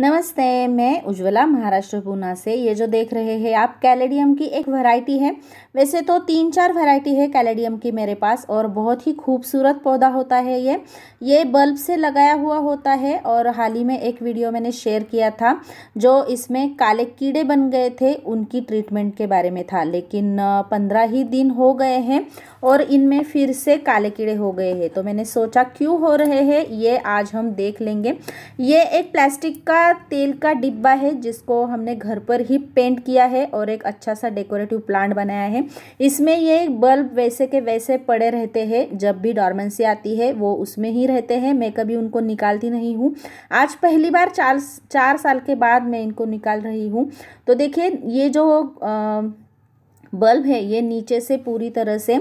नमस्ते मैं उज्ज्वला महाराष्ट्र पूना से ये जो देख रहे हैं आप कैलेडियम की एक वैरायटी है वैसे तो तीन चार वैरायटी है कैलेडियम की मेरे पास और बहुत ही खूबसूरत पौधा होता है ये ये बल्ब से लगाया हुआ होता है और हाल ही में एक वीडियो मैंने शेयर किया था जो इसमें काले कीड़े बन गए थे उनकी ट्रीटमेंट के बारे में था लेकिन पंद्रह ही दिन हो गए हैं और इनमें फिर से काले कीड़े हो गए हैं तो मैंने सोचा क्यों हो रहे हैं ये आज हम देख लेंगे ये एक प्लास्टिक का का तेल का डिब्बा है जिसको हमने घर पर ही पेंट किया है और एक अच्छा सा डेकोरेटिव प्लांट बनाया है इसमें ये बल्ब वैसे के वैसे पड़े रहते हैं जब भी डॉर्मेंसी आती है वो उसमें ही रहते हैं मैं कभी उनको निकालती नहीं हूँ आज पहली बार चार चार साल के बाद मैं इनको निकाल रही हूँ तो देखिए ये जो आ, बल्ब है ये नीचे से पूरी तरह से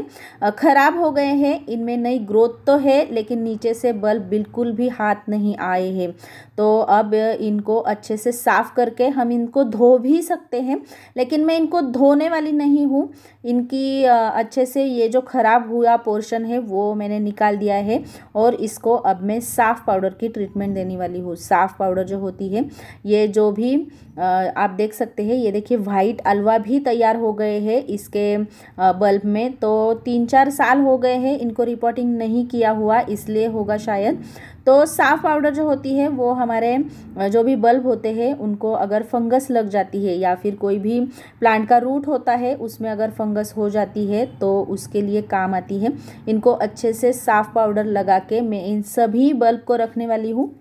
ख़राब हो गए हैं इनमें नई ग्रोथ तो है लेकिन नीचे से बल्ब बिल्कुल भी हाथ नहीं आए हैं तो अब इनको अच्छे से साफ़ करके हम इनको धो भी सकते हैं लेकिन मैं इनको धोने वाली नहीं हूँ इनकी अच्छे से ये जो ख़राब हुआ पोर्शन है वो मैंने निकाल दिया है और इसको अब मैं साफ़ पाउडर की ट्रीटमेंट देने वाली हूँ साफ़ पाउडर जो होती है ये जो भी आप देख सकते हैं ये देखिए वाइट अलवा भी तैयार हो गए हैं इसके बल्ब में तो तीन चार साल हो गए हैं इनको रिपोर्टिंग नहीं किया हुआ इसलिए होगा शायद तो साफ़ पाउडर जो होती है वो हमारे जो भी बल्ब होते हैं उनको अगर फंगस लग जाती है या फिर कोई भी प्लांट का रूट होता है उसमें अगर फंगस हो जाती है तो उसके लिए काम आती है इनको अच्छे से साफ़ पाउडर लगा के मैं इन सभी बल्ब को रखने वाली हूँ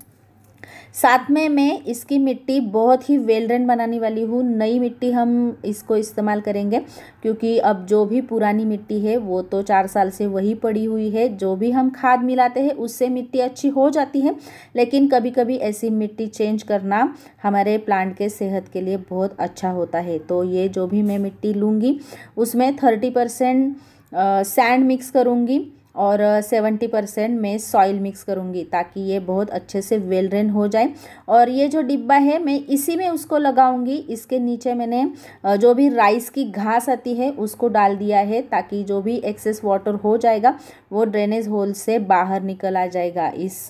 साथ में मैं इसकी मिट्टी बहुत ही वेल बनाने वाली हूँ नई मिट्टी हम इसको इस्तेमाल करेंगे क्योंकि अब जो भी पुरानी मिट्टी है वो तो चार साल से वही पड़ी हुई है जो भी हम खाद मिलाते हैं उससे मिट्टी अच्छी हो जाती है लेकिन कभी कभी ऐसी मिट्टी चेंज करना हमारे प्लांट के सेहत के लिए बहुत अच्छा होता है तो ये जो भी मैं मिट्टी लूँगी उसमें थर्टी परसेंट सैंड मिक्स करूँगी और सेवेंटी परसेंट मैं सॉइल मिक्स करूँगी ताकि ये बहुत अच्छे से वेल ड्रेन हो जाए और ये जो डिब्बा है मैं इसी में उसको लगाऊंगी इसके नीचे मैंने जो भी राइस की घास आती है उसको डाल दिया है ताकि जो भी एक्सेस वाटर हो जाएगा वो ड्रेनेज होल से बाहर निकल आ जाएगा इस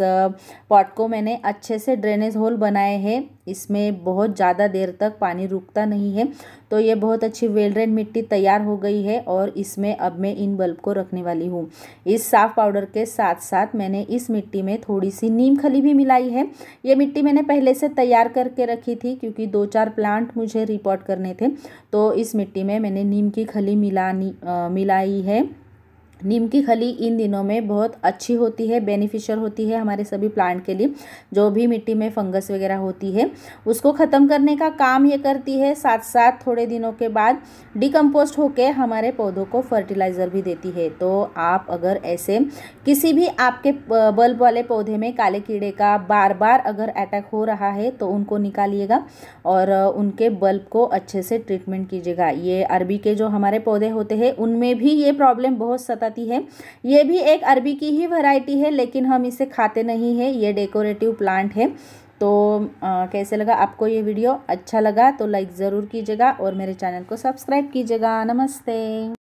पॉट को मैंने अच्छे से ड्रेनेज होल बनाए हैं इसमें बहुत ज़्यादा देर तक पानी रुकता नहीं है तो ये बहुत अच्छी वेल ड्रेन मिट्टी तैयार हो गई है और इसमें अब मैं इन बल्ब को रखने वाली हूँ इस साफ़ पाउडर के साथ साथ मैंने इस मिट्टी में थोड़ी सी नीम खली भी मिलाई है ये मिट्टी मैंने पहले से तैयार करके रखी थी क्योंकि दो चार प्लांट मुझे रिपोर्ट करने थे तो इस मिट्टी में मैंने नीम की खली मिला मिलाई है नीम की खली इन दिनों में बहुत अच्छी होती है बेनिफिशियल होती है हमारे सभी प्लांट के लिए जो भी मिट्टी में फंगस वगैरह होती है उसको ख़त्म करने का काम ये करती है साथ साथ थोड़े दिनों के बाद डिकम्पोस्ट होकर हमारे पौधों को फर्टिलाइज़र भी देती है तो आप अगर ऐसे किसी भी आपके बल्ब वाले पौधे में काले कीड़े का बार बार अगर अटैक हो रहा है तो उनको निकालिएगा और उनके बल्ब को अच्छे से ट्रीटमेंट कीजिएगा ये अरबी के जो हमारे पौधे होते हैं उनमें भी ये प्रॉब्लम बहुत सतत जाती है ये भी एक अरबी की ही वैरायटी है लेकिन हम इसे खाते नहीं है ये डेकोरेटिव प्लांट है तो आ, कैसे लगा आपको ये वीडियो अच्छा लगा तो लाइक ज़रूर कीजिएगा और मेरे चैनल को सब्सक्राइब कीजिएगा नमस्ते